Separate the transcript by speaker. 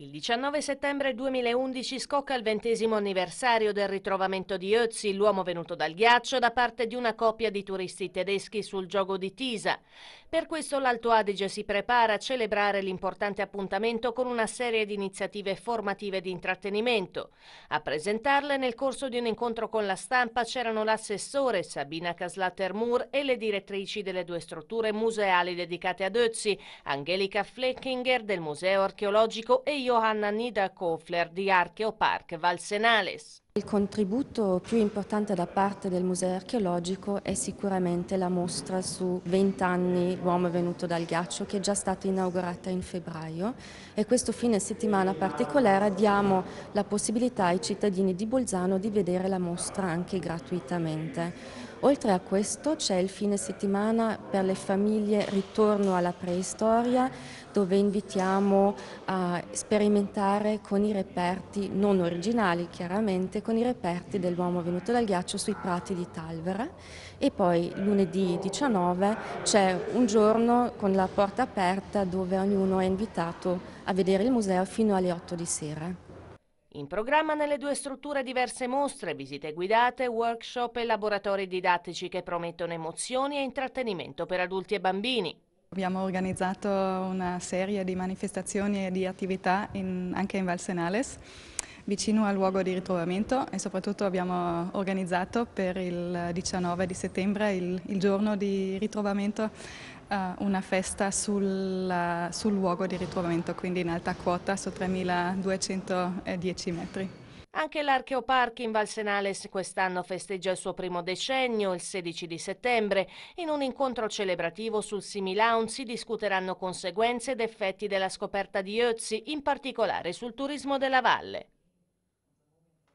Speaker 1: Il 19 settembre 2011 scocca il ventesimo anniversario del ritrovamento di Ötzi, l'uomo venuto dal ghiaccio, da parte di una coppia di turisti tedeschi sul gioco di Tisa. Per questo l'Alto Adige si prepara a celebrare l'importante appuntamento con una serie di iniziative formative di intrattenimento. A presentarle nel corso di un incontro con la stampa c'erano l'assessore Sabina Caslater-Mur e le direttrici delle due strutture museali dedicate ad Ötzi, Angelica Fleckinger del Museo Archeologico e Johanna Kofler di Archeopark Valsenales.
Speaker 2: Il contributo più importante da parte del Museo Archeologico è sicuramente la mostra su 20 anni L'uomo è venuto dal ghiaccio che è già stata inaugurata in febbraio e questo fine settimana particolare diamo la possibilità ai cittadini di Bolzano di vedere la mostra anche gratuitamente. Oltre a questo c'è il fine settimana per le famiglie Ritorno alla preistoria dove invitiamo a sperimentare con i reperti non originali chiaramente con i reperti dell'uomo venuto dal ghiaccio sui prati di Talvere e poi lunedì 19 c'è un giorno con la porta aperta dove ognuno è invitato a vedere il museo fino alle 8 di sera.
Speaker 1: In programma nelle due strutture diverse mostre, visite guidate, workshop e laboratori didattici che promettono emozioni e intrattenimento per adulti e bambini.
Speaker 3: Abbiamo organizzato una serie di manifestazioni e di attività in, anche in Valsenales, vicino al luogo di ritrovamento e soprattutto abbiamo organizzato per il 19 di settembre, il, il giorno di ritrovamento, uh, una festa sul, uh, sul luogo di ritrovamento, quindi in alta quota su 3.210 metri. Anche l'Archeoparchi in Valsenales
Speaker 1: quest'anno festeggia il suo primo decennio, il 16 di settembre. In un incontro celebrativo sul Similaun si discuteranno conseguenze ed effetti della scoperta di Ötzi, in particolare sul turismo della valle.